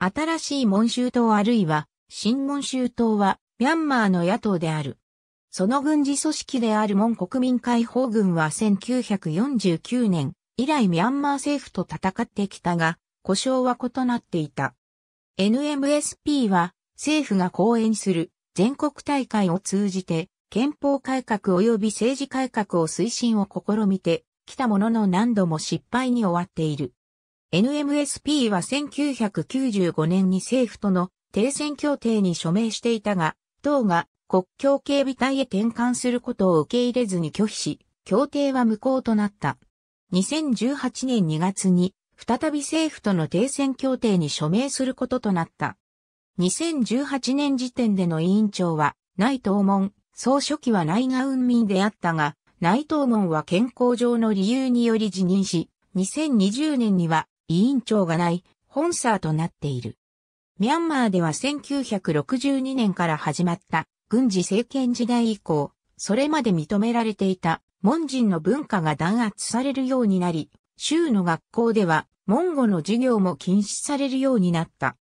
新しい民衆党あるいは、新民衆党は、ミャンマーの野党である。その軍事組織である民国民解放軍は1949年以来ミャンマー政府と戦ってきたが、故障は異なっていた。NMSP は政府が講演する全国大会を通じて憲法改革及び政治改革を推進を試みてきたものの何度も失敗に終わっている。NMSP は1995年に政府との停戦協定に署名していたが、党が国境警備隊へ転換することを受け入れずに拒否し、協定は無効となった。2018年2月に、再び政府との停戦協定に署名することとなった。2018年時点での委員長は、内藤門、総書記は内が運民であったが、内藤門は健康上の理由により辞任し、2020年には委員長がない、本サーとなっている。ミャンマーでは1962年から始まった軍事政権時代以降、それまで認められていたモン人の文化が弾圧されるようになり、州の学校ではモンの授業も禁止されるようになった。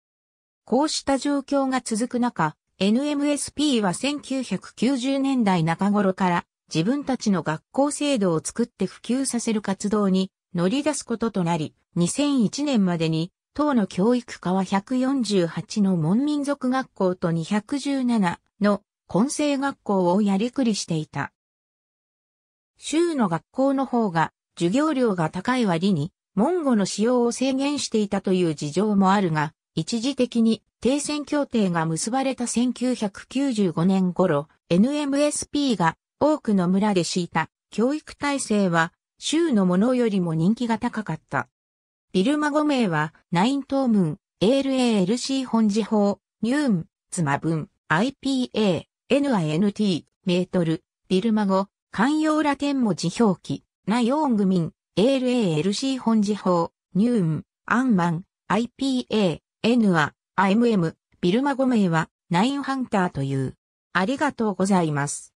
こうした状況が続く中、NMSP は1990年代中頃から自分たちの学校制度を作って普及させる活動に乗り出すこととなり、2001年までに、党の教育科は148の門民族学校と217の混成学校をやりくりしていた。州の学校の方が授業料が高い割に、モンゴの使用を制限していたという事情もあるが、一時的に停戦協定が結ばれた1995年頃、NMSP が多くの村で敷いた教育体制は州のものよりも人気が高かった。ビルマ語名は、ナイントームン、ALALC 本字法、ニューン、ツマ文、IPA、NINT、メートル、ビルマ語、関容ラテン文字表記、ナヨーングミン、ALALC 本字法、ニューン、アンマン、IPA、n は、IMM、ビルマ語名は、ナインハンターという。ありがとうございます。